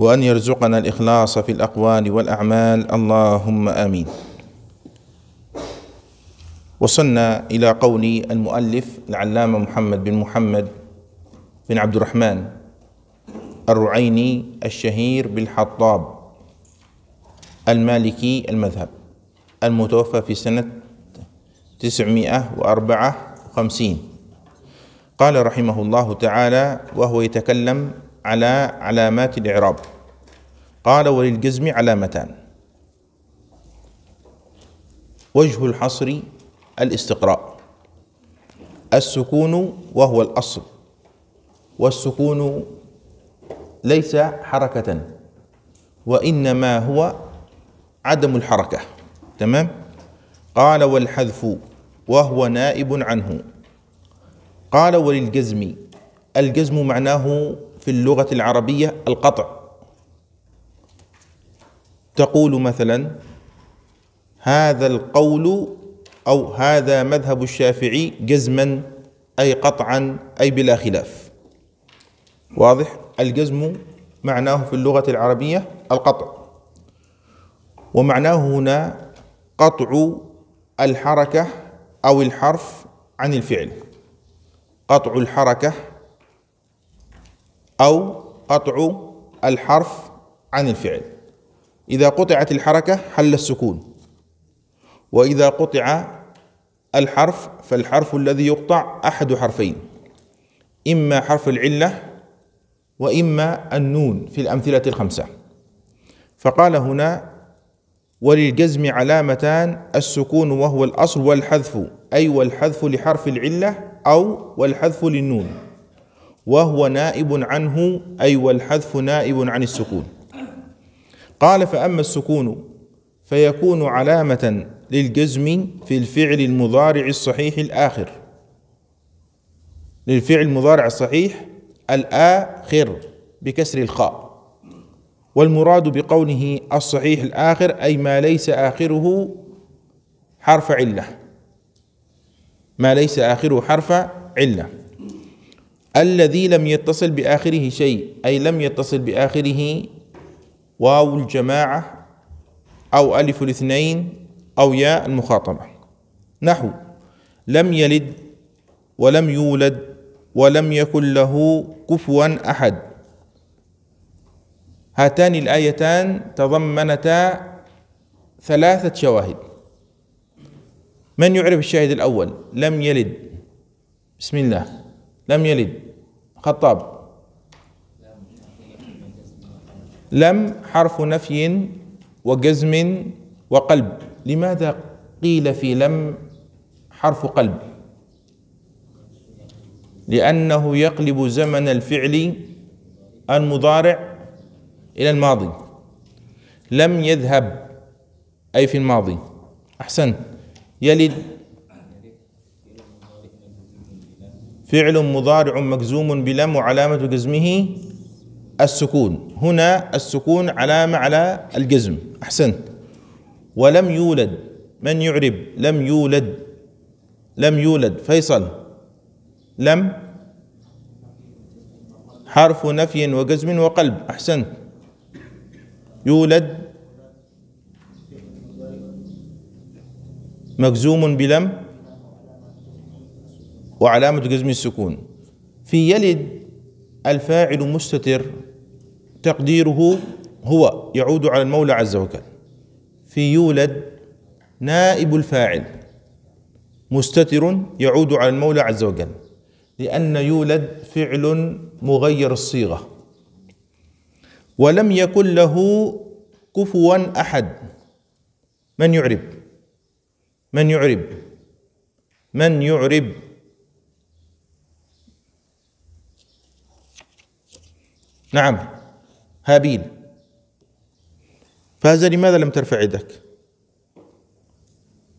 وان يرزقنا الاخلاص في الاقوال والاعمال اللهم امين وصلنا الى قول المؤلف العلامه محمد بن محمد بن عبد الرحمن الرعيني الشهير بالحطاب المالكي المذهب المتوفى في سنه 954 قال رحمه الله تعالى وهو يتكلم على علامات الإعراب قال وللجزم علامتان وجه الحصر الاستقراء السكون وهو الأصل والسكون ليس حركة وإنما هو عدم الحركة تمام قال والحذف وهو نائب عنه قال وللجزم الجزم معناه في اللغة العربية القطع تقول مثلا هذا القول أو هذا مذهب الشافعي جزما أي قطعا أي بلا خلاف واضح الجزم معناه في اللغة العربية القطع ومعناه هنا قطع الحركة أو الحرف عن الفعل قطع الحركة أو قطع الحرف عن الفعل إذا قطعت الحركة حل السكون وإذا قطع الحرف فالحرف الذي يقطع أحد حرفين إما حرف العلة وإما النون في الأمثلة الخمسة فقال هنا وللجزم علامتان السكون وهو الأصل والحذف أي والحذف لحرف العلة أو والحذف للنون وهو نائب عنه أي والحذف نائب عن السكون قال فأما السكون فيكون علامة للجزم في الفعل المضارع الصحيح الآخر للفعل المضارع الصحيح الآخر بكسر الخاء والمراد بقوله الصحيح الآخر أي ما ليس آخره حرف علة ما ليس آخره حرف علة الذي لم يتصل بآخره شيء أي لم يتصل بآخره واو الجماعة أو ألف الاثنين أو ياء المخاطبة نحو لم يلد ولم يولد ولم يكن له كفوا أحد هاتان الآيتان تضمنتا ثلاثة شواهد من يعرف الشاهد الأول لم يلد بسم الله لم يلد خطاب لم حرف نفي وجزم وقلب لماذا قيل في لم حرف قلب لأنه يقلب زمن الفعل المضارع إلى الماضي لم يذهب أي في الماضي أحسنت يلد فعل مضارع مجزوم بلم وعلامة جزمه السكون هنا السكون علامة على الجزم أحسنت ولم يولد من يعرب لم يولد لم يولد فيصل لم حرف نفي وجزم وقلب أحسنت يولد مجزوم بلم وعلامة جزم السكون في يلد الفاعل مستتر تقديره هو يعود على المولى عز وجل في يولد نائب الفاعل مستتر يعود على المولى عز وجل لأن يولد فعل مغير الصيغة ولم يكن له كفوا أحد من يعرب من يعرب من يعرب نعم هابيل فهذا لماذا لم ترفع يدك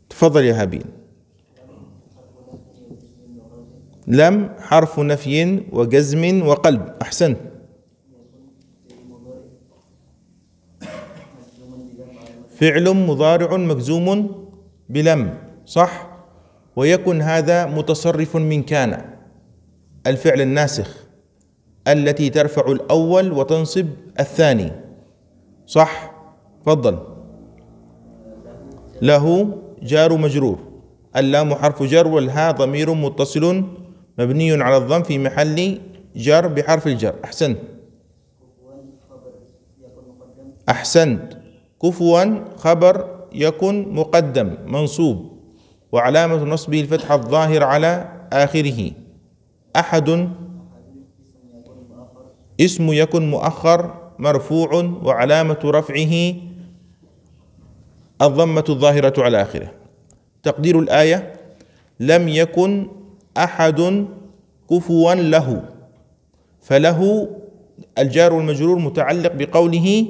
تفضل يا هابيل لم حرف نفي وجزم وقلب أحسنت فعل مضارع مجزوم بلم صح ويكن هذا متصرف من كان الفعل الناسخ التي ترفع الأول وتنصب الثاني صح تفضل له جار مجرور اللام حرف جر والها ضمير متصل مبني على الضم في محل جر بحرف الجر أحسنت أحسنت كفوا خبر يكن مقدم منصوب وعلامة نصبه الفتحة الظاهر على آخره أحد اسم يكن مؤخر مرفوع وعلامة رفعه الضمة الظاهرة على آخره تقدير الآية لم يكن أحد كفوا له فله الجار والمجرور متعلق بقوله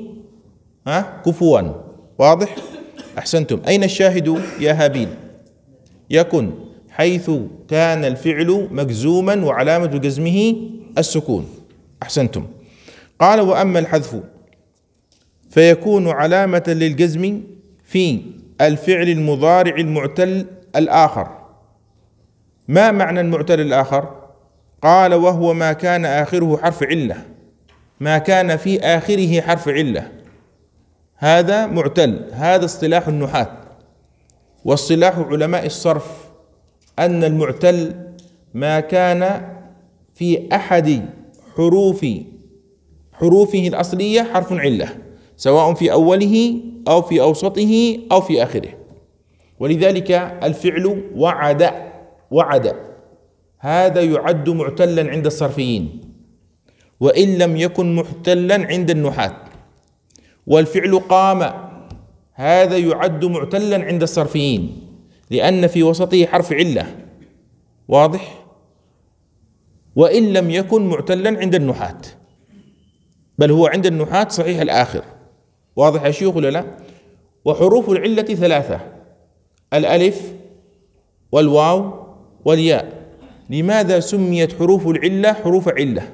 ها كفوا واضح أحسنتم أين الشاهد يا هابيل يكن حيث كان الفعل مجزوما وعلامة جزمه السكون أحسنتم قال وأما الحذف فيكون علامة للجزم في الفعل المضارع المعتل الآخر ما معنى المعتل الآخر؟ قال وهو ما كان آخره حرف علة ما كان في آخره حرف علة هذا معتل هذا اصطلاح النحاة واصطلاح علماء الصرف أن المعتل ما كان في أحد حروف حروفه الأصلية حرف علة سواء في أوله أو في أوسطه أو في آخره ولذلك الفعل وعد وعد هذا يعد معتلا عند الصرفيين وإن لم يكن محتلا عند النحاة والفعل قام هذا يعد معتلا عند الصرفيين لأن في وسطه حرف علة واضح؟ وإن لم يكن معتلا عند النحاة بل هو عند النحاة صحيح الآخر واضح يا شيخ ولا لا وحروف العلة ثلاثة الألف والواو والياء لماذا سميت حروف العلة حروف علة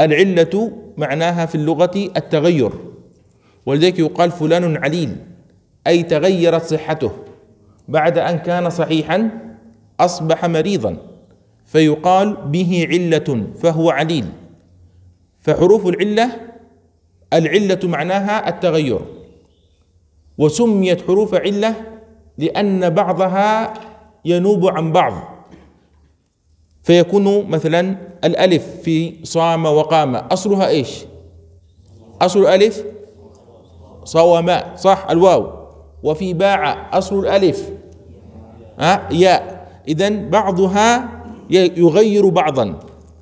العلة معناها في اللغة التغير ولذلك يقال فلان عليل أي تغيرت صحته بعد أن كان صحيحا أصبح مريضا فيقال به علة فهو عليل فحروف العلة العلة معناها التغير وسميت حروف علة لأن بعضها ينوب عن بعض فيكون مثلا الألف في صام وقام أصلها إيش أصل الألف صوم صح الواو وفي باع أصل الألف ها ياء إذن بعضها يغير بعضا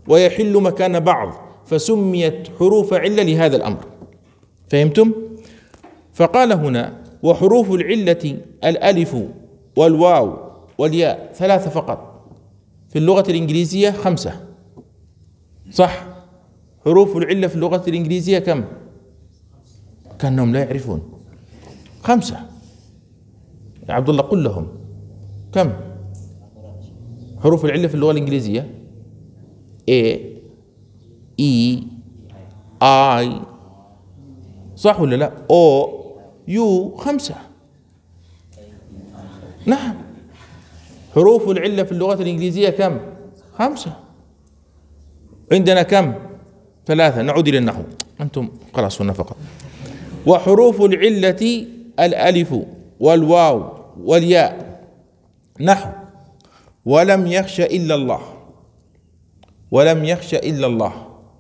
ويحل مكان بعض فسميت حروف علة لهذا الأمر فهمتم؟ فقال هنا وحروف العلة الألف والواو والياء ثلاثة فقط في اللغة الإنجليزية خمسة صح حروف العلة في اللغة الإنجليزية كم؟ كأنهم لا يعرفون خمسة عبد الله قل لهم كم؟ حروف العلة في اللغة الإنجليزية A E I صح ولا لا؟ O U خمسة نعم حروف العلة في اللغة الإنجليزية كم؟ خمسة عندنا كم؟ ثلاثة نعود إلى النحو أنتم خلاص هنا فقط وحروف العلة الألف والواو والياء نحو ولم يخش إلا الله ولم يخش إلا الله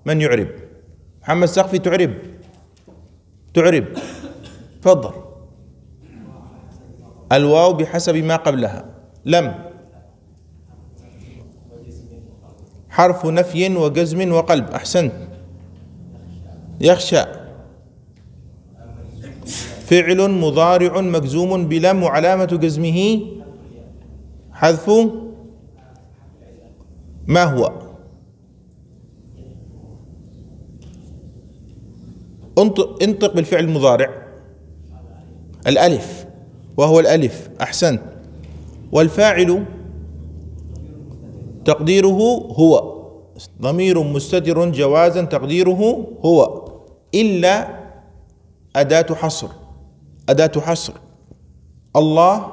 من يعرب محمد سقفي تعرب تعرب تفضل الواو بحسب ما قبلها لم حرف نفي وجزم وقلب أحسنت يخشى فعل مضارع مجزوم بلم وعلامة جزمه حذف ما هو انطق, انطق بالفعل المضارع الألف وهو الألف أحسنت والفاعل تقديره هو ضمير مستتر جوازا تقديره هو إلا أداة حصر أداة حصر الله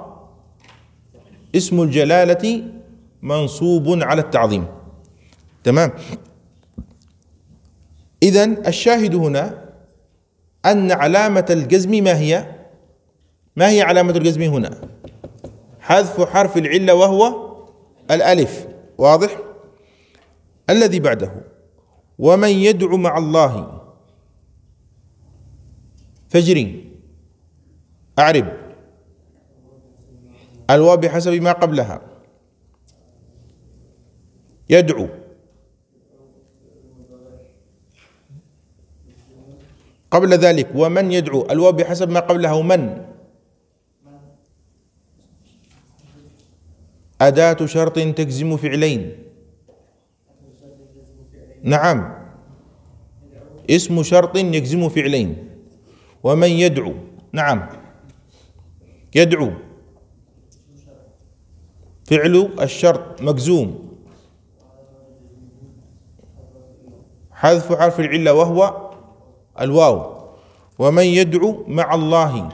اسم الجلالة منصوب على التعظيم تمام إذا الشاهد هنا أن علامة الجزم ما هي؟ ما هي علامة الجزم هنا؟ حذف حرف العلة وهو الألف واضح؟ الذي بعده ومن يدعو مع الله فجري أعرب الواو بحسب ما قبلها يدعو قبل ذلك ومن يدعو الواو بحسب ما قبله من أداة شرط تجزم فعلين نعم اسم شرط يجزم فعلين ومن يدعو نعم يدعو فعل الشرط مجزوم حذف حرف العلة وهو الواو ومن يدعو مع الله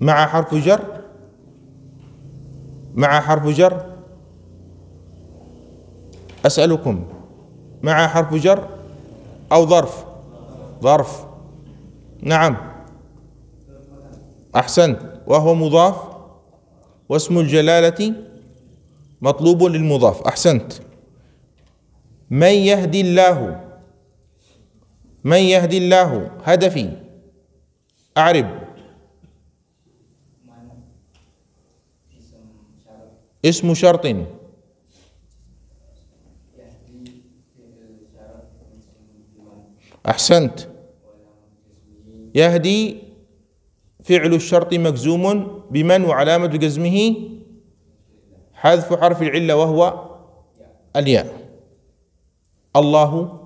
مع حرف جر مع حرف جر أسألكم مع حرف جر أو ظرف ظرف نعم أحسنت وهو مضاف واسم الجلالة مطلوب للمضاف أحسنت من يهدي الله من يهدي الله هدفي أعرب اسم شرط أحسنت يهدي فعل الشرط مجزوم بمن وعلامة جزمه حذف حرف العلة وهو الياء الله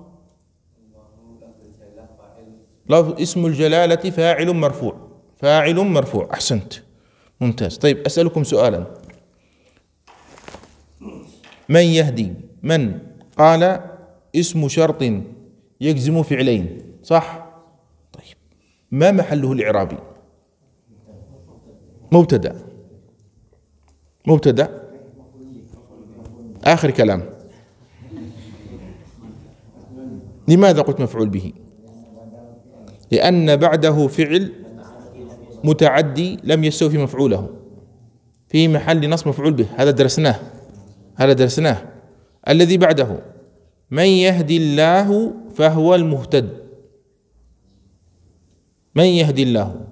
لفظ اسم الجلالة فاعل مرفوع فاعل مرفوع أحسنت ممتاز طيب أسألكم سؤالا من يهدي من قال اسم شرط يجزم فعلين صح طيب ما محله الإعرابي مبتدأ مبتدأ آخر كلام لماذا قلت مفعول به لأن بعده فعل متعدي لم يستوفي مفعوله في محل نص مفعول به هذا درسناه هذا درسناه الذي بعده من يهدي الله فهو المهتد من يهدي الله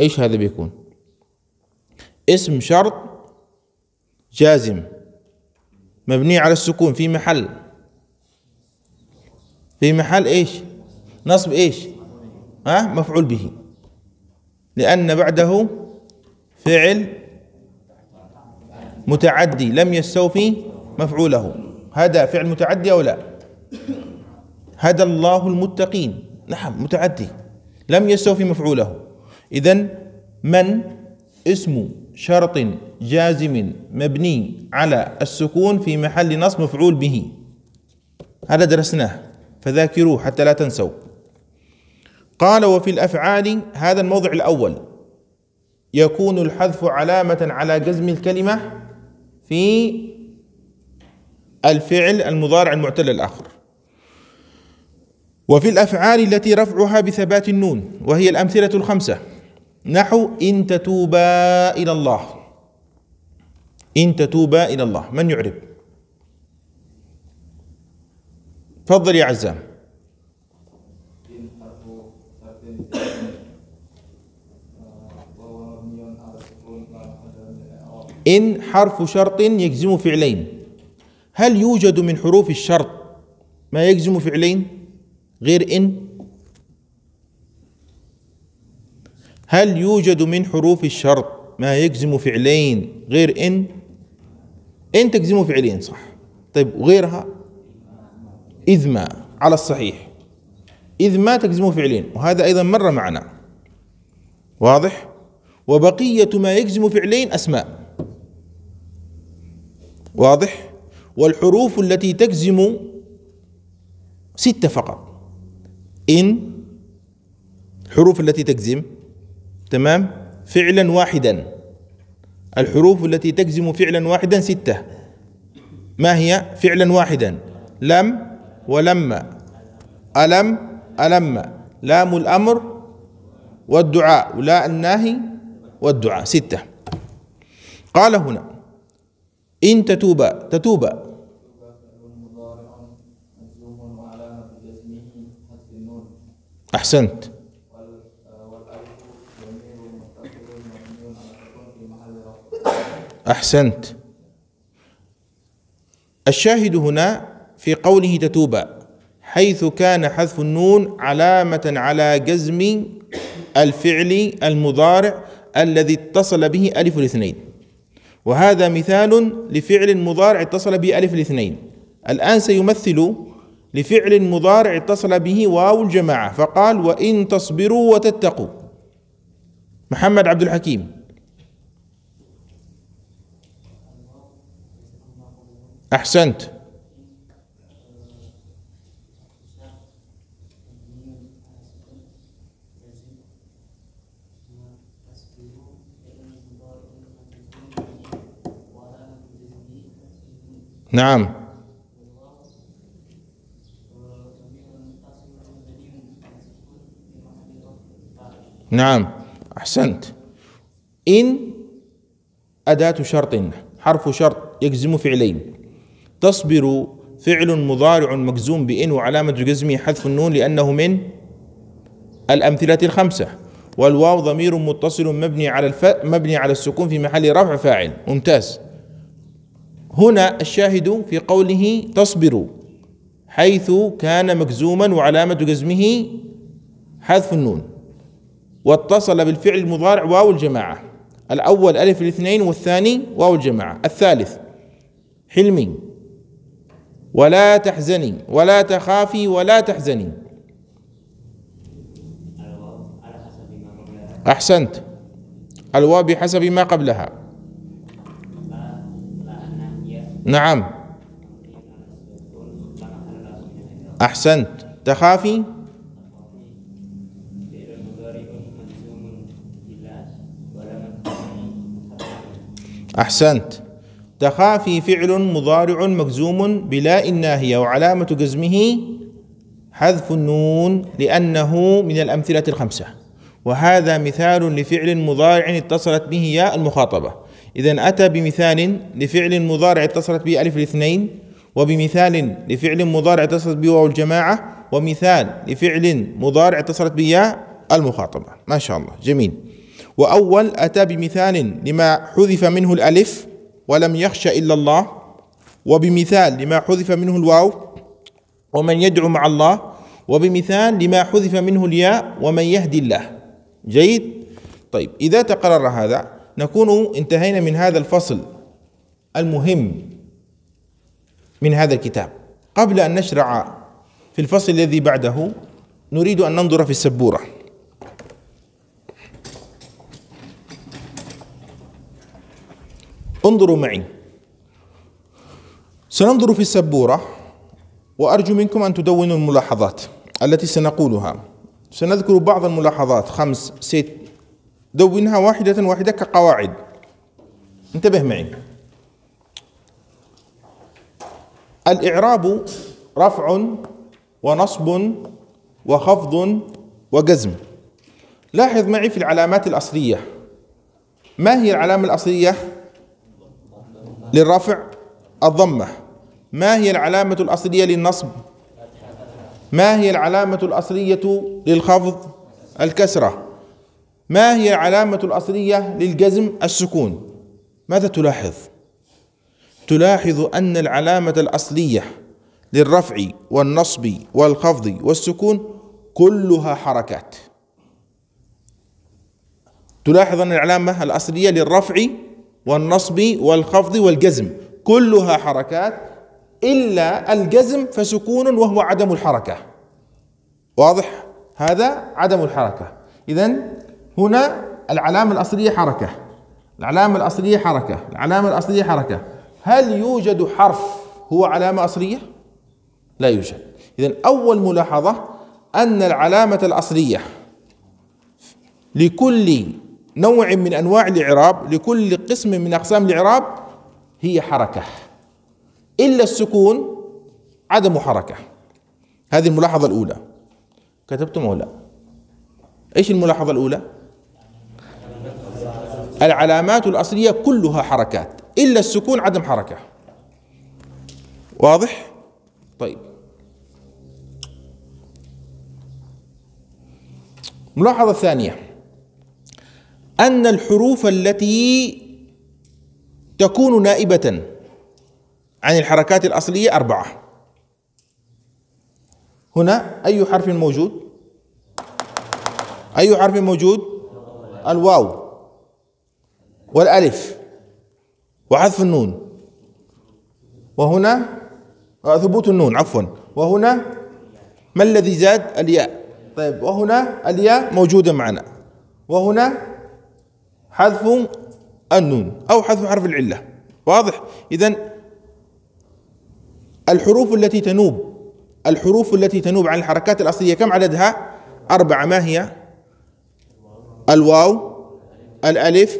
ايش هذا بيكون اسم شرط جازم مبني على السكون في محل في محل ايش نصب ايش ها مفعول به لأن بعده فعل متعدي لم يستوفي مفعوله هذا فعل متعدي أو لا هدى الله المتقين نعم متعدي لم يستوفي مفعوله إذا من اسم شرط جازم مبني على السكون في محل نصب مفعول به هذا درسناه فذاكروه حتى لا تنسوا قال وفي الافعال هذا الموضع الاول يكون الحذف علامه على جزم الكلمه في الفعل المضارع المعتل الاخر وفي الافعال التي رفعها بثبات النون وهي الامثله الخمسه نحو إن تتوبا إلى الله إن تتوبا إلى الله من يعرب تفضل يا عزام إن حرف شرط يجزم فعلين هل يوجد من حروف الشرط ما يجزم فعلين غير إن هل يوجد من حروف الشرط ما يجزم فعلين غير إن إن تجزم فعلين صح طيب وغيرها إذ ما على الصحيح إذ ما تجزم فعلين وهذا أيضا مر معنا واضح وبقية ما يجزم فعلين أسماء واضح والحروف التي تجزم ستة فقط إن الحروف التي تجزم تمام فعلا واحدا الحروف التي تجزم فعلا واحدا ستة ما هي فعلا واحدا لم ولما ألم ألم لام الأمر والدعاء ولا الناهي والدعاء ستة قال هنا إن تتوبا تتوبا أحسنت أحسنت الشاهد هنا في قوله تتوبا حيث كان حذف النون علامة على جزم الفعل المضارع الذي اتصل به ألف الاثنين وهذا مثال لفعل مضارع اتصل به ألف الاثنين الآن سيمثل لفعل مضارع اتصل به واو الجماعة فقال وإن تصبروا وتتقوا محمد عبد الحكيم أحسنت نعم نعم أحسنت إن أداة شرط حرف شرط يجزم فعلين تصبر فعل مضارع مجزوم بإن وعلامة جزمه حذف النون لأنه من الأمثلة الخمسة والواو ضمير متصل مبني على الف... مبني على السكون في محل رفع فاعل ممتاز هنا الشاهد في قوله تصبر حيث كان مجزوما وعلامة جزمه حذف النون واتصل بالفعل المضارع واو الجماعة الأول ألف الاثنين والثاني واو الجماعة الثالث حلمي ولا تحزني ولا تخافي ولا تحزني أحسنت الواو بحسب ما قبلها نعم أحسنت تخافي أحسنت تخافي فعل مضارع مجزوم بلا الناهية وعلامة جزمه حذف النون لأنه من الأمثلة الخمسة وهذا مثال لفعل مضارع اتصلت به ياء المخاطبة إذا أتى بمثال لفعل مضارع اتصلت به ألف الاثنين وبمثال لفعل مضارع اتصلت به واو الجماعة ومثال لفعل مضارع اتصلت به ياء المخاطبة ما شاء الله جميل وأول أتى بمثال لما حذف منه الألف ولم يخش إلا الله وبمثال لما حذف منه الواو ومن يدعو مع الله وبمثال لما حذف منه الياء ومن يهدي الله جيد طيب إذا تقرر هذا نكون انتهينا من هذا الفصل المهم من هذا الكتاب قبل أن نشرع في الفصل الذي بعده نريد أن ننظر في السبورة انظروا معي سننظر في السبورة وأرجو منكم أن تدونوا الملاحظات التي سنقولها سنذكر بعض الملاحظات خمس ست دونها واحدة واحدة كقواعد انتبه معي الإعراب رفع ونصب وخفض وجزم لاحظ معي في العلامات الأصلية ما هي العلامة الأصلية؟ للرفع الضمة ما هي العلامة الأصلية للنصب ما هي العلامة الأصلية للخفض الكسرة ما هي العلامة الأصلية للجزم السكون ماذا تلاحظ تلاحظ أن العلامة الأصلية للرفع والنصب والخفض والسكون كلها حركات تلاحظ أن العلامة الأصلية للرفع والنصب والخفض والجزم كلها حركات إلا الجزم فسكون وهو عدم الحركة واضح هذا عدم الحركة إذا هنا العلامة الأصلية حركة العلامة الأصلية حركة العلامة الأصلية حركة هل يوجد حرف هو علامة أصلية؟ لا يوجد إذا أول ملاحظة أن العلامة الأصلية لكل نوع من أنواع الإعراب لكل قسم من أقسام الإعراب هي حركة إلا السكون عدم حركة هذه الملاحظة الأولى كتبتم ولا إيش الملاحظة الأولى العلامات الأصلية كلها حركات إلا السكون عدم حركة واضح طيب ملاحظة ثانية أن الحروف التي تكون نائبة عن الحركات الأصلية أربعة هنا أي حرف موجود؟ أي حرف موجود؟ الواو والألف وحذف النون وهنا آه، ثبوت النون عفوا وهنا ما الذي زاد الياء طيب وهنا الياء موجودة معنا وهنا حذف النون أو حذف حرف العلة واضح إذا الحروف التي تنوب الحروف التي تنوب عن الحركات الأصلية كم عددها أربعة ما هي الواو الألف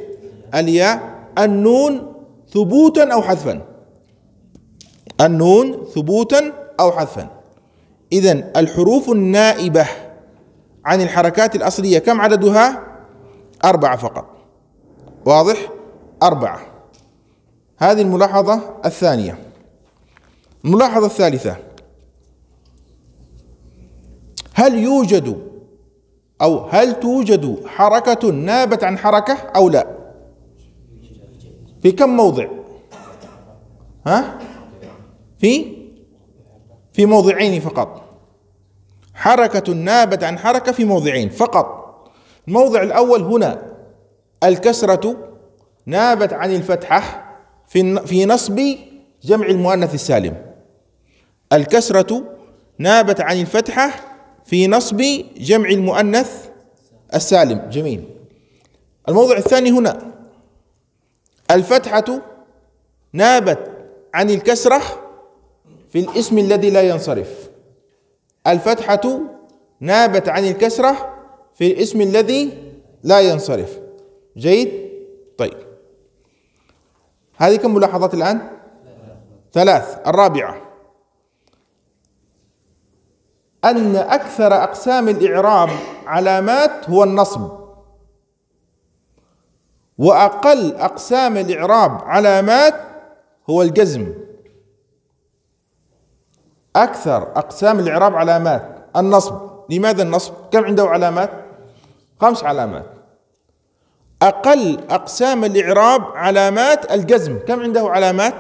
الياء النون ثبوتا أو حذفا النون ثبوتا أو حذفا إذا الحروف النائبة عن الحركات الأصلية كم عددها أربعة فقط واضح؟ أربعة هذه الملاحظة الثانية الملاحظة الثالثة هل يوجد أو هل توجد حركة نابت عن حركة أو لا في كم موضع ها في في موضعين فقط حركة نابت عن حركة في موضعين فقط الموضع الأول هنا الكسرة نابت عن الفتحة في في نصب جمع المؤنث السالم الكسرة نابت عن الفتحة في نصب جمع المؤنث السالم جميل الموضع الثاني هنا الفتحة نابت عن الكسرة في الاسم الذي لا ينصرف الفتحة نابت عن الكسرة في الاسم الذي لا ينصرف جيد طيب هذه كم ملاحظات الآن ثلاث الرابعة أن أكثر أقسام الإعراب علامات هو النصب وأقل أقسام الإعراب علامات هو الجزم أكثر أقسام الإعراب علامات النصب لماذا النصب؟ كم عنده علامات؟ خمس علامات أقل أقسام الإعراب علامات الجزم كم عنده علامات؟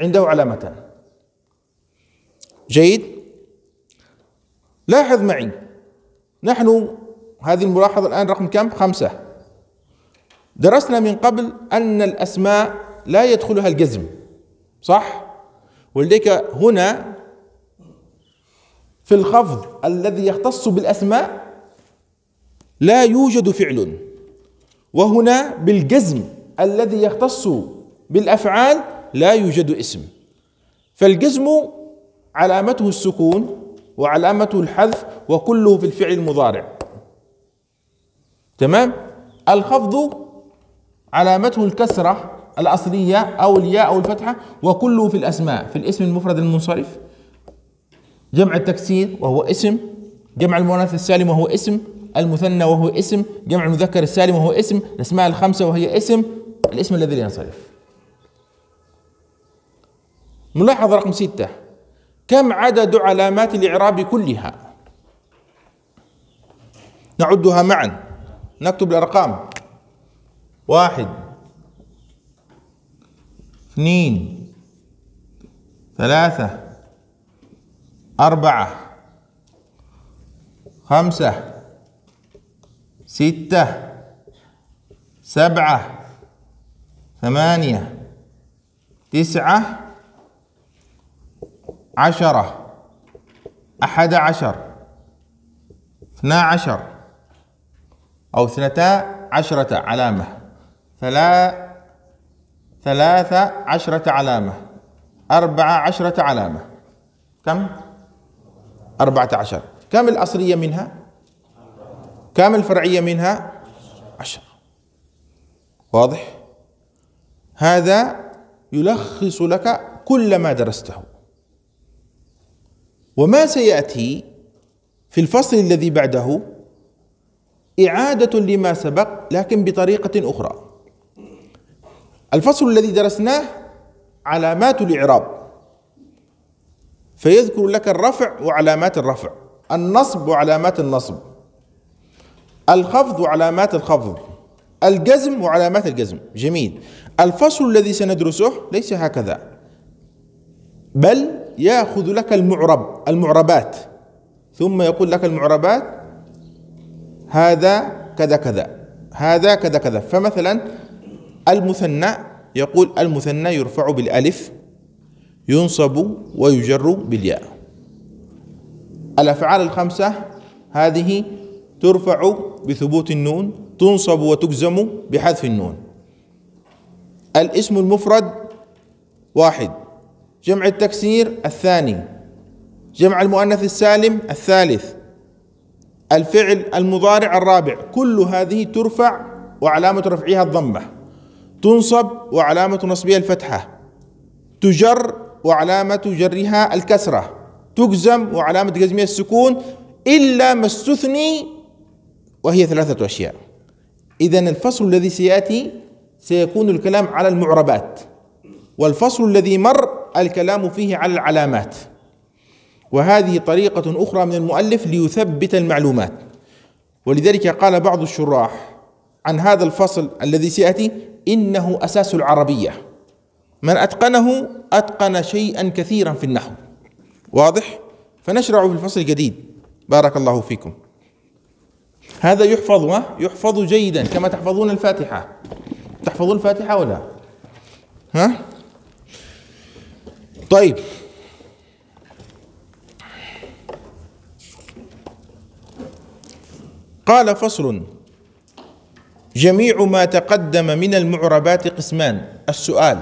عنده علامتان جيد لاحظ معي نحن هذه الملاحظة الآن رقم كم؟ خمسة درسنا من قبل أن الأسماء لا يدخلها الجزم صح؟ ولذلك هنا في الخفض الذي يختص بالأسماء لا يوجد فعل وهنا بالجزم الذي يختص بالافعال لا يوجد اسم فالجزم علامته السكون وعلامته الحذف وكله في الفعل المضارع تمام الخفض علامته الكسره الاصليه او الياء او الفتحه وكله في الاسماء في الاسم المفرد المنصرف جمع التكسير وهو اسم جمع المؤنث السالم وهو اسم المثنى وهو اسم جمع المذكر السالم وهو اسم الأسماء الخمسة وهي اسم الاسم الذي لا ينصرف ملاحظة رقم ستة كم عدد علامات الإعراب كلها نعدها معا نكتب الأرقام واحد اثنين ثلاثة أربعة خمسة ستة سبعة ثمانية تسعة عشرة أحد عشر اثنا عشر أو اثنتا عشرة علامة ثلا ثلاثة عشرة علامة أربعة عشرة علامة كم؟ أربعة عشر كم الأصلية منها؟ كم الفرعية منها عشر واضح هذا يلخص لك كل ما درسته وما سيأتي في الفصل الذي بعده إعادة لما سبق لكن بطريقة أخرى الفصل الذي درسناه علامات الإعراب فيذكر لك الرفع وعلامات الرفع النصب وعلامات النصب الخفض وعلامات الخفض الجزم وعلامات الجزم جميل الفصل الذي سندرسه ليس هكذا بل يأخذ لك المعرب المعربات ثم يقول لك المعربات هذا كذا كذا هذا كذا كذا فمثلا المثنى يقول المثنى يرفع بالالف ينصب ويجر بالياء الافعال الخمسه هذه ترفع بثبوت النون تنصب وتجزم بحذف النون الاسم المفرد واحد جمع التكسير الثاني جمع المؤنث السالم الثالث الفعل المضارع الرابع كل هذه ترفع وعلامة رفعها الضمة تنصب وعلامة نصبها الفتحة تجر وعلامة جرها الكسرة تجزم وعلامة جزمها السكون إلا ما استثني وهي ثلاثة أشياء إذا الفصل الذي سيأتي سيكون الكلام على المعربات والفصل الذي مر الكلام فيه على العلامات وهذه طريقة أخرى من المؤلف ليثبت المعلومات ولذلك قال بعض الشراح عن هذا الفصل الذي سيأتي إنه أساس العربية من أتقنه أتقن شيئا كثيرا في النحو واضح؟ فنشرع في الفصل الجديد بارك الله فيكم هذا يحفظ يحفظ جيدا كما تحفظون الفاتحة تحفظون الفاتحة ولا ها طيب قال فصل جميع ما تقدم من المعربات قسمان السؤال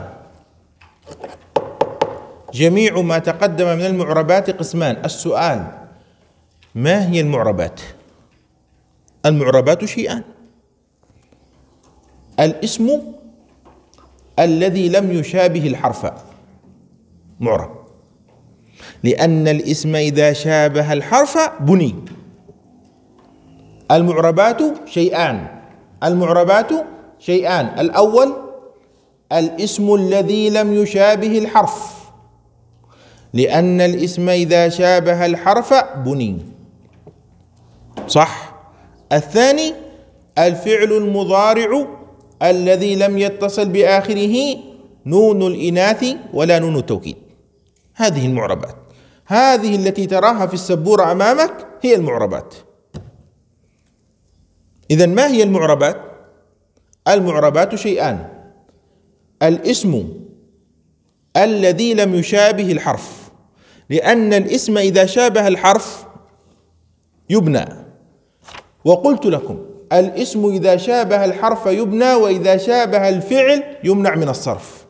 جميع ما تقدم من المعربات قسمان السؤال ما هي المعربات؟ المعربات شيئان الاسم الذي لم يشابه الحرف معرب لأن الاسم إذا شابه الحرف بني المعربات شيئان المعربات شيئان الأول الاسم الذي لم يشابه الحرف لأن الاسم إذا شابه الحرف بني صح الثاني الفعل المضارع الذي لم يتصل بآخره نون الإناث ولا نون التوكيد هذه المعربات هذه التي تراها في السبورة أمامك هي المعربات إذا ما هي المعربات؟ المعربات شيئان الاسم الذي لم يشابه الحرف لأن الاسم إذا شابه الحرف يبنى وقلت لكم الاسم إذا شابه الحرف يبنى وإذا شابه الفعل يمنع من الصرف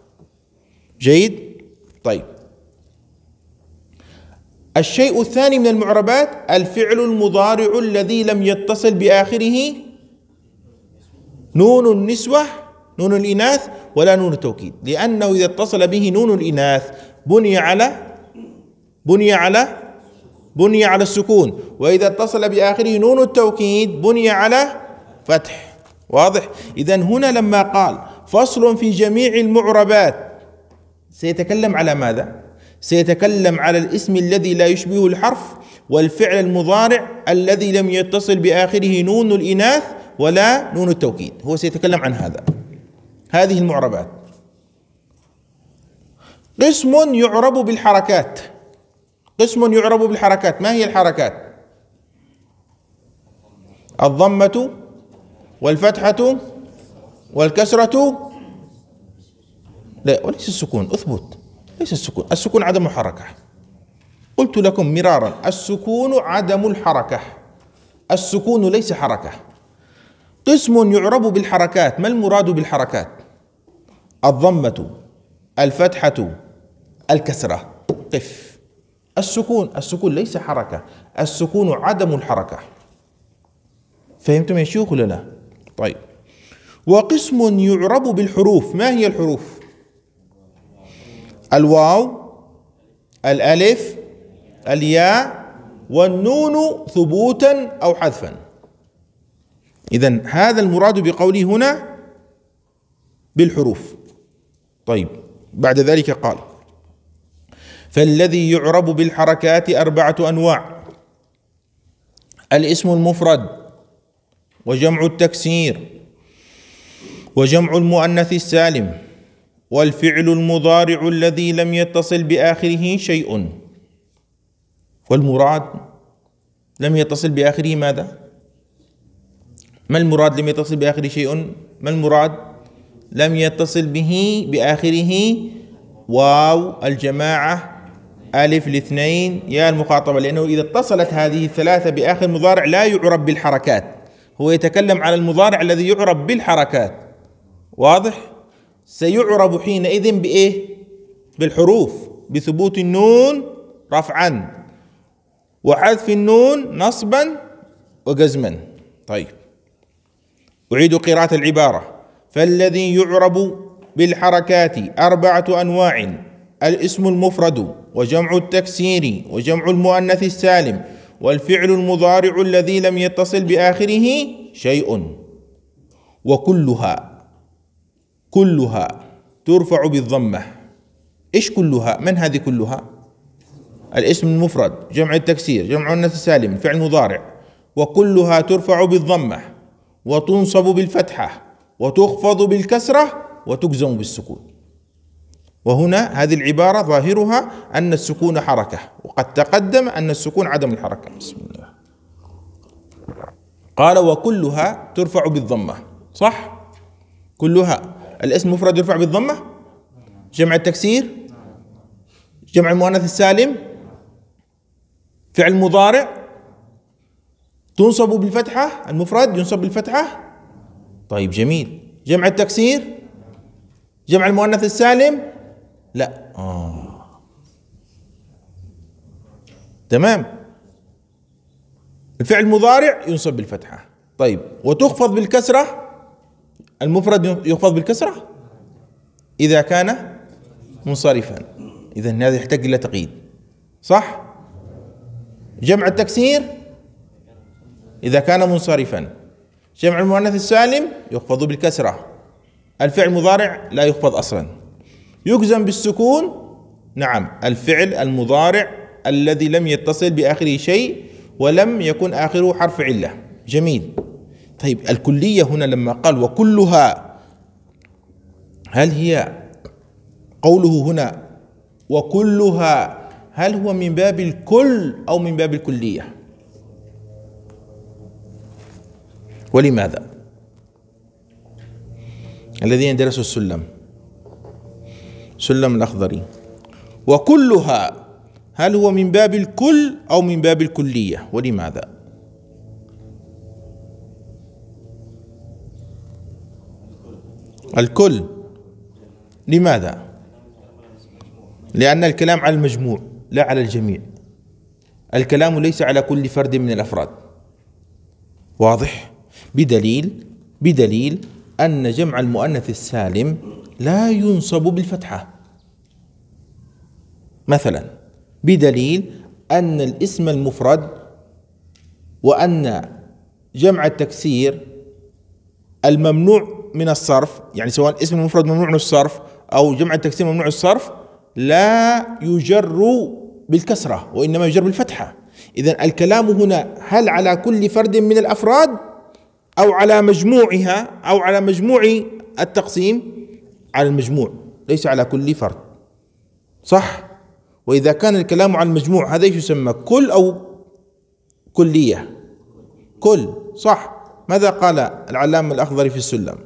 جيد طيب الشيء الثاني من المعربات الفعل المضارع الذي لم يتصل بآخره نون النسوة نون الإناث ولا نون التوكيد لأنه إذا اتصل به نون الإناث بني على بني على بني على السكون وإذا اتصل بآخره نون التوكيد بني على فتح واضح إذا هنا لما قال فصل في جميع المعربات سيتكلم على ماذا سيتكلم على الاسم الذي لا يشبه الحرف والفعل المضارع الذي لم يتصل بآخره نون الإناث ولا نون التوكيد هو سيتكلم عن هذا هذه المعربات قسم يعرب بالحركات قسم يعرب بالحركات ما هي الحركات الضمة والفتحة والكسرة لا وليس السكون اثبت ليس السكون السكون عدم الحركة قلت لكم مرارا السكون عدم الحركة السكون ليس حركة قسم يعرب بالحركات ما المراد بالحركات الضمة الفتحة الكسرة قف السكون السكون ليس حركة السكون عدم الحركة فهمتم يا شيوخ ولا لا طيب وقسم يعرب بالحروف ما هي الحروف الواو الألف الياء والنون ثبوتا أو حذفا إذا هذا المراد بقوله هنا بالحروف طيب بعد ذلك قال فالذي يعرب بالحركات أربعة أنواع الاسم المفرد وجمع التكسير وجمع المؤنث السالم والفعل المضارع الذي لم يتصل بآخره شيء والمراد لم يتصل بآخره ماذا؟ ما المراد لم يتصل بآخره شيء؟ ما المراد؟ لم يتصل به بآخره واو الجماعة ألف الاثنين يا المخاطبة لأنه إذا اتصلت هذه الثلاثة بآخر مضارع لا يعرب بالحركات هو يتكلم على المضارع الذي يعرب بالحركات واضح؟ سيعرب حينئذ بإيه؟ بالحروف بثبوت النون رفعا وحذف النون نصبا وجزما طيب أعيد قراءة العبارة فالذي يعرب بالحركات أربعة أنواع الاسم المفرد وجمع التكسير وجمع المؤنث السالم والفعل المضارع الذي لم يتصل بآخره شيء وكلها كلها ترفع بالضمة إيش كلها من هذه كلها الاسم المفرد جمع التكسير جمع المؤنث السالم فعل مضارع وكلها ترفع بالضمة وتنصب بالفتحة وتخفض بالكسرة وتجزم بالسكون وهنا هذه العبارة ظاهرها أن السكون حركة وقد تقدم أن السكون عدم الحركة بسم الله قال وكلها ترفع بالضمة صح كلها الاسم مفرد يرفع بالضمة جمع التكسير جمع المؤنث السالم فعل مضارع تنصب بالفتحة المفرد ينصب بالفتحة طيب جميل جمع التكسير جمع المؤنث السالم لا آه. تمام الفعل المضارع ينصب بالفتحة طيب وتخفض بالكسرة المفرد يخفض بالكسرة إذا كان منصرفا إذا هذا يحتاج إلى تقييد صح جمع التكسير إذا كان منصرفا جمع المؤنث السالم يخفض بالكسرة الفعل المضارع لا يخفض أصلا يجزم بالسكون نعم الفعل المضارع الذي لم يتصل بآخره شيء ولم يكن آخره حرف علة جميل طيب الكلية هنا لما قال وكلها هل هي قوله هنا وكلها هل هو من باب الكل أو من باب الكلية ولماذا الذين درسوا السلم سلم الأخضري وكلها هل هو من باب الكل أو من باب الكلية ولماذا الكل لماذا لأن الكلام على المجموع لا على الجميع الكلام ليس على كل فرد من الأفراد واضح بدليل بدليل أن جمع المؤنث السالم لا ينصب بالفتحة مثلا بدليل أن الاسم المفرد وأن جمع التكسير الممنوع من الصرف يعني سواء الاسم المفرد ممنوع من الصرف أو جمع التكسير ممنوع الصرف لا يجر بالكسرة وإنما يجر بالفتحة إذا الكلام هنا هل على كل فرد من الأفراد أو على مجموعها أو على مجموع التقسيم على المجموع ليس على كل فرد صح وإذا كان الكلام عن المجموع هذا يسمى كل أو كلية كل صح ماذا قال العلامة الأخضر في السلم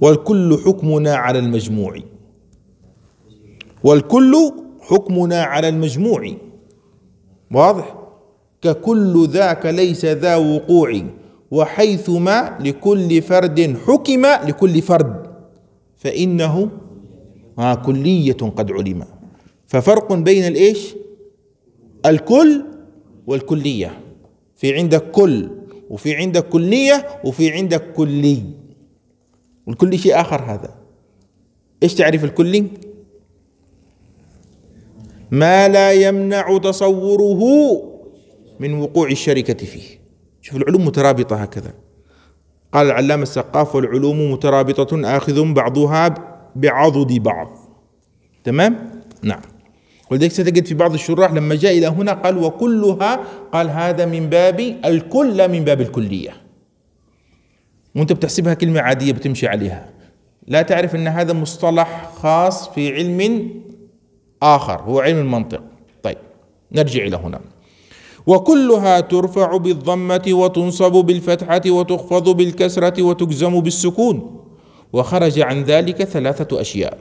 والكل حكمنا على المجموع والكل حكمنا على المجموع واضح ككل ذاك ليس ذا وقوع وحيثما لكل فرد حكم لكل فرد فإنه كلية قد علم ففرق بين الإيش الكل والكلية في عندك كل وفي عندك كلية وفي عندك كلي والكلي شيء آخر هذا إيش تعرف الكلي ما لا يمنع تصوره من وقوع الشركة فيه شوف العلوم مترابطة هكذا قال العلامة السقاف والعلوم مترابطة آخذ بعضها بعضد بعض تمام؟ نعم ولذلك ستجد في بعض الشراح لما جاء إلى هنا قال وكلها قال هذا من باب الكل من باب الكلية وانت بتحسبها كلمة عادية بتمشي عليها لا تعرف أن هذا مصطلح خاص في علم آخر هو علم المنطق طيب نرجع إلى هنا وكلها ترفع بالضمة وتنصب بالفتحة وتخفض بالكسرة وتجزم بالسكون وخرج عن ذلك ثلاثة أشياء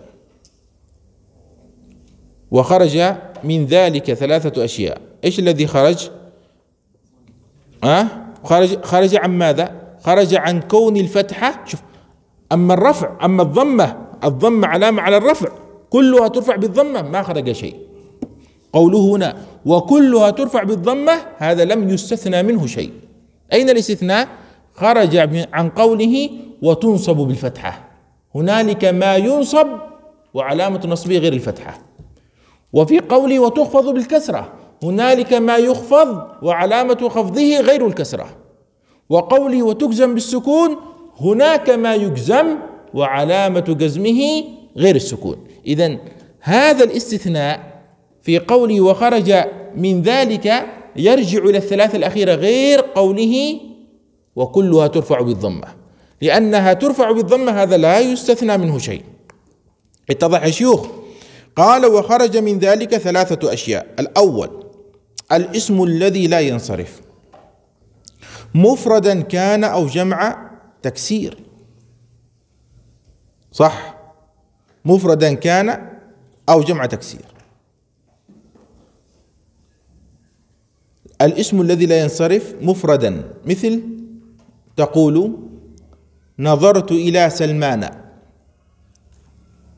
وخرج من ذلك ثلاثة أشياء إيش الذي خرج؟ أه؟ خرج خرج عن ماذا؟ خرج عن كون الفتحة شوف أما الرفع أما الضمة الضمة علامة على الرفع كلها ترفع بالضمة ما خرج شيء قوله هنا وكلها ترفع بالضمة هذا لم يستثنى منه شيء أين الاستثناء؟ خرج عن قوله وتنصب بالفتحة هنالك ما ينصب وعلامة نصبه غير الفتحة وفي قوله وتخفض بالكسرة هنالك ما يخفض وعلامة خفضه غير الكسرة وقوله وتجزم بالسكون هناك ما يجزم وعلامة جزمه غير السكون إذا هذا الاستثناء في قوله وخرج من ذلك يرجع إلى الثلاثة الأخيرة غير قوله وكلها ترفع بالضمة لأنها ترفع بالضمة هذا لا يستثنى منه شيء اتضح شيوخ قال وخرج من ذلك ثلاثة أشياء الأول الاسم الذي لا ينصرف مفردا كان أو جمع تكسير صح مفردا كان أو جمع تكسير الاسم الذي لا ينصرف مفردا مثل تقول نظرت إلى سلمان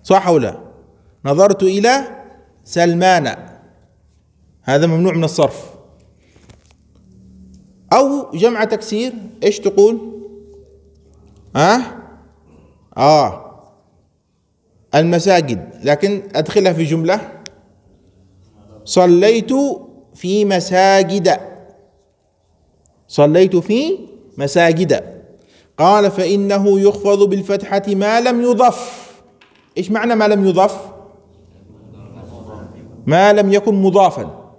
صح أو لا نظرت إلى سلمان هذا ممنوع من الصرف أو جمع تكسير إيش تقول ها آه المساجد لكن أدخلها في جملة صليت في مساجد صليت في مساجد قال فإنه يخفض بالفتحة ما لم يضف إيش معنى ما لم يضف ما لم يكن مضافا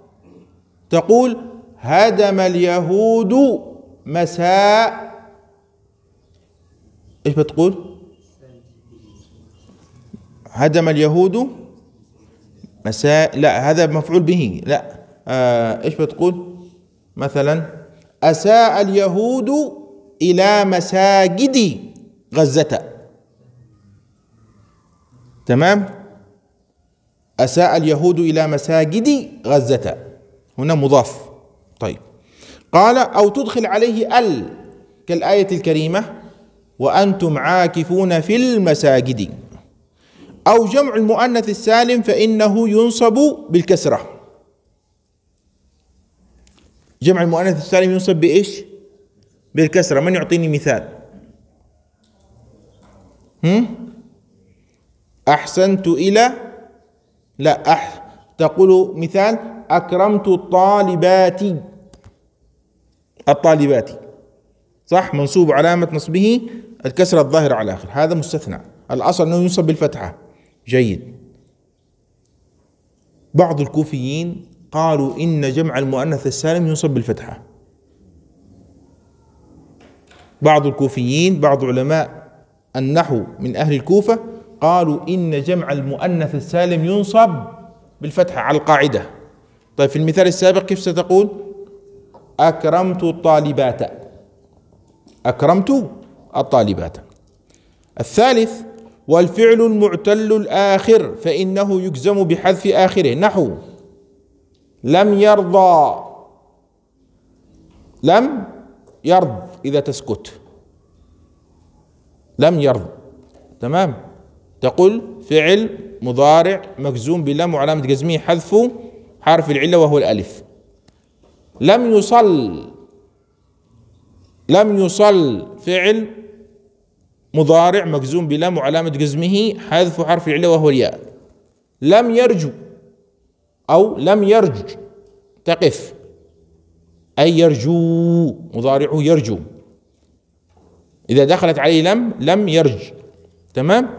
تقول هدم اليهود مساء إيش بتقول هدم اليهود مساء لا هذا مفعول به لا آه ايش بتقول مثلا اساء اليهود الى مساجد غزه تمام اساء اليهود الى مساجد غزه هنا مضاف طيب قال او تدخل عليه ال كالايه الكريمه وانتم عاكفون في المساجد او جمع المؤنث السالم فانه ينصب بالكسره جمع المؤنث السالم ينصب بإيش بالكسرة من يعطيني مثال هم؟ أحسنت إلى لا أح تقول مثال أكرمت الطالبات الطالبات صح منصوب علامة نصبه الكسرة الظاهرة على آخر هذا مستثنى الأصل أنه ينصب بالفتحة جيد بعض الكوفيين قالوا إن جمع المؤنث السالم ينصب بالفتحة بعض الكوفيين بعض علماء النحو من أهل الكوفة قالوا إن جمع المؤنث السالم ينصب بالفتحة على القاعدة طيب في المثال السابق كيف ستقول أكرمت الطالبات أكرمت الطالبات الثالث والفعل المعتل الآخر فإنه يجزم بحذف آخره نحو لم يرضى لم يرض إذا تسكت لم يرض تمام تقول فعل مضارع مجزوم بلم وعلامة جزمه حذف حرف العلة وهو الألف لم يصل لم يصل فعل مضارع مجزوم بلم وعلامة جزمه حذف حرف العلة وهو الياء لم يرجو أو لم يرج تقف أي يرجو مضارعه يرجو إذا دخلت عليه لم لم يرج تمام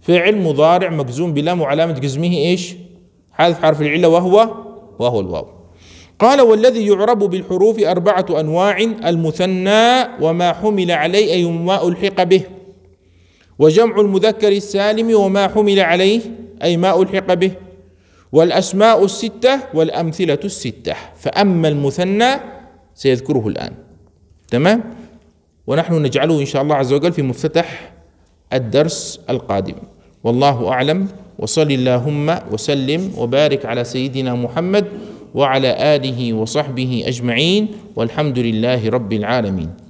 فعل مضارع مجزوم بلم وعلامة جزمه إيش حذف حرف العلة وهو وهو الواو قال والذي يعرب بالحروف أربعة أنواع المثنى وما حمل عليه أي ما ألحق به وجمع المذكر السالم وما حمل عليه أي ما ألحق به والأسماء الستة والأمثلة الستة فأما المثنى سيذكره الآن تمام ونحن نجعله إن شاء الله عز وجل في مفتتح الدرس القادم والله أعلم وصل اللهم وسلم وبارك على سيدنا محمد وعلى آله وصحبه أجمعين والحمد لله رب العالمين